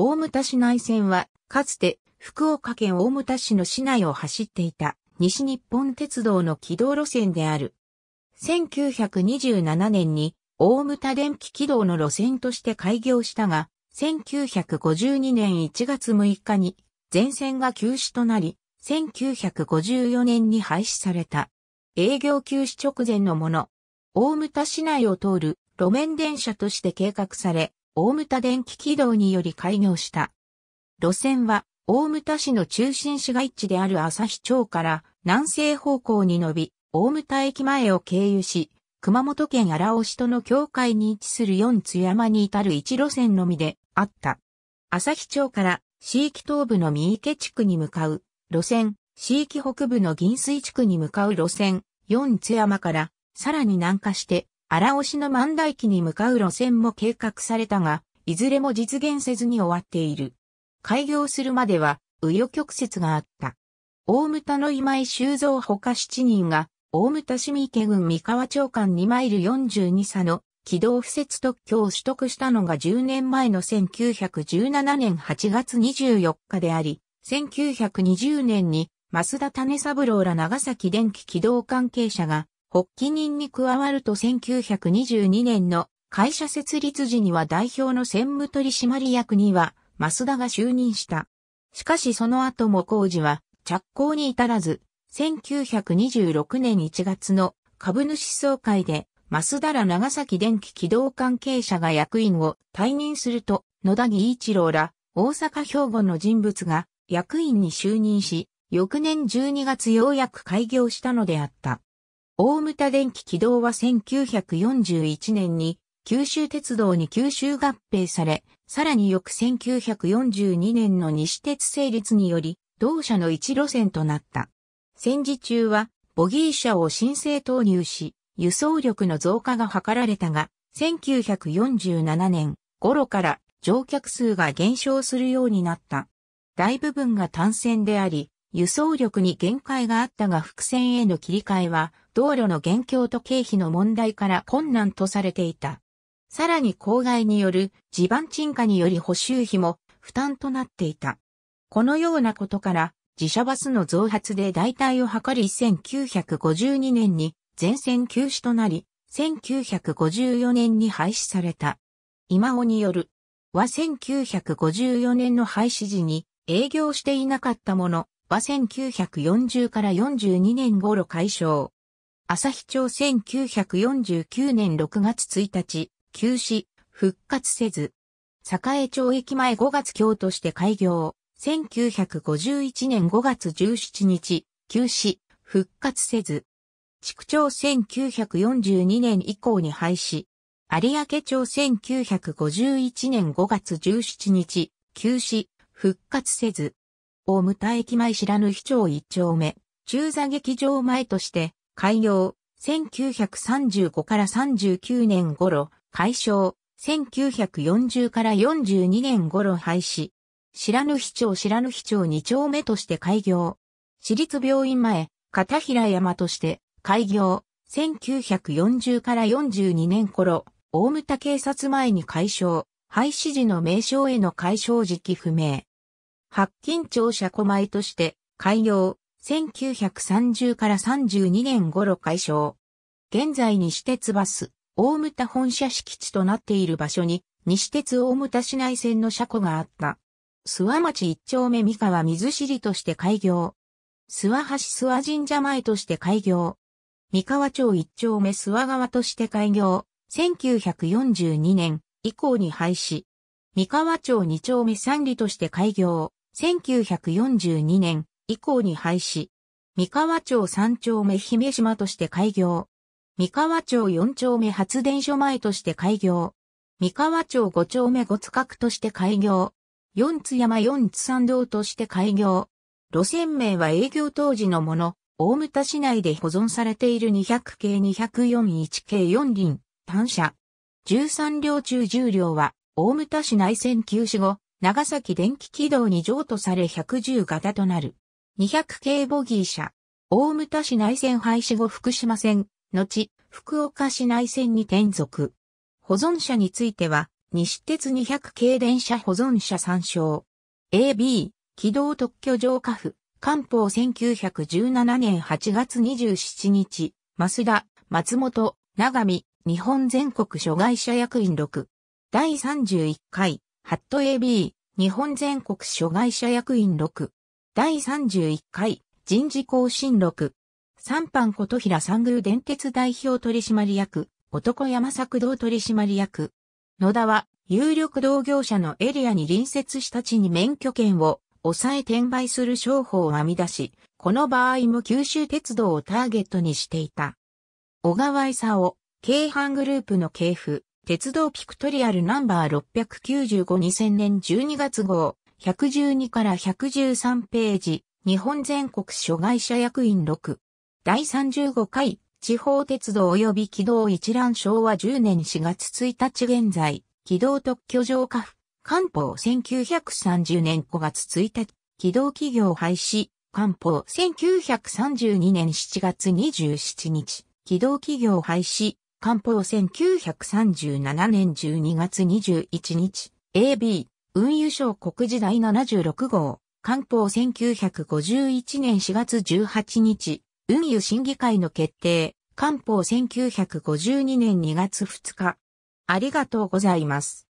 大牟田市内線は、かつて福岡県大牟田市の市内を走っていた西日本鉄道の軌道路線である。1927年に大牟田電気軌道の路線として開業したが、1952年1月6日に全線が休止となり、1954年に廃止された。営業休止直前のもの、大牟田市内を通る路面電車として計画され、大牟田電気軌道により開業した。路線は、大牟田市の中心市街地である旭町から南西方向に伸び、大牟田駅前を経由し、熊本県荒尾市との境界に位置する四津山に至る一路線のみであった。旭町から市域東部の三池地区に向かう路線、市域北部の銀水地区に向かう路線、四津山からさらに南下して荒尾市の万代期に向かう路線も計画されたが、いずれも実現せずに終わっている。開業するまでは、右与曲折があった。大牟田の今井修造ほか7人が、大牟田市民池群三河長官2マイル42差の軌道不設特許を取得したのが10年前の1917年8月24日であり、1920年に増田種三郎ら長崎電気軌道関係者が発起人に加わると1922年の会社設立時には代表の専務取締役には、増田が就任した。しかしその後も工事は着工に至らず、1926年1月の株主総会で、増田ら長崎電気軌道関係者が役員を退任すると、野田義一郎ら大阪兵庫の人物が役員に就任し、翌年12月ようやく開業したのであった。大牟田電気軌道は1941年に九州鉄道に九州合併され、さらに翌1942年の西鉄成立により、同社の一路線となった。戦時中は、ボギー車を申請投入し、輸送力の増加が図られたが、1947年頃から乗客数が減少するようになった。大部分が単線であり、輸送力に限界があったが伏線への切り替えは道路の現況と経費の問題から困難とされていた。さらに公害による地盤沈下により補修費も負担となっていた。このようなことから、自社バスの増発で代替を図り1952年に全線休止となり、1954年に廃止された。今尾による、は1954年の廃止時に営業していなかったもの、は1940から42年頃解消。朝日町1949年6月1日、休止、復活せず。栄町駅前5月京として開業。1951年5月17日、休止、復活せず。地区町1942年以降に廃止。有明町1951年5月17日、休止、復活せず。大牟田駅前らぬ市町1丁目、中座劇場前として、開業、1935から39年頃、解消、1940から42年頃廃止。白ぬ非町白ぬ市長2丁目として開業。私立病院前、片平山として開業。1940から42年頃、大牟田警察前に解消。廃止時の名称への解消時期不明。白金庁車小前として開業。1930から32年頃解消。現在西鉄バス、大牟田本社敷地となっている場所に、西鉄大牟田市内線の車庫があった。諏訪町一丁目三河水尻として開業。諏訪橋諏訪神社前として開業。三河町一丁目諏訪川として開業。1942年以降に廃止。三河町二丁目三里として開業。1942年以降に廃止。三河町三丁目姫島として開業。三河町四丁目発電所前として開業。三河町五丁目五塚区として開業。四津山四津山道として開業。路線名は営業当時のもの、大牟田市内で保存されている200系241系4輪、単車。13両中10両は、大牟田市内線休止後、長崎電気軌道に譲渡され110型となる。200系ボギー車。大牟田市内線廃止後福島線、後、福岡市内線に転属。保存車については、西鉄200系電車保存車参照。AB、機動特許上下府、官報1917年8月27日、増田、松本、長見、日本全国諸外社役員6。第31回、ハット AB、日本全国諸外社役員6。第31回人事更新録。三藩琴平三宮電鉄代表取締役、男山作動取締役。野田は、有力同業者のエリアに隣接した地に免許権を抑え転売する商法を編み出し、この場合も九州鉄道をターゲットにしていた。小川勲、京阪グループの系譜、鉄道ピクトリアルナンバー695 2000年12月号、112から113ページ、日本全国諸外社役員6。第35回、地方鉄道及び軌道一覧昭和10年4月1日現在、軌道特許上下府、官報1930年5月1日、軌道企業廃止、官報1932年7月27日、軌道企業廃止、官報1937年12月21日、AB、運輸省国時代76号、官報1951年4月18日、運輸審議会の決定、官報1952年2月2日。ありがとうございます。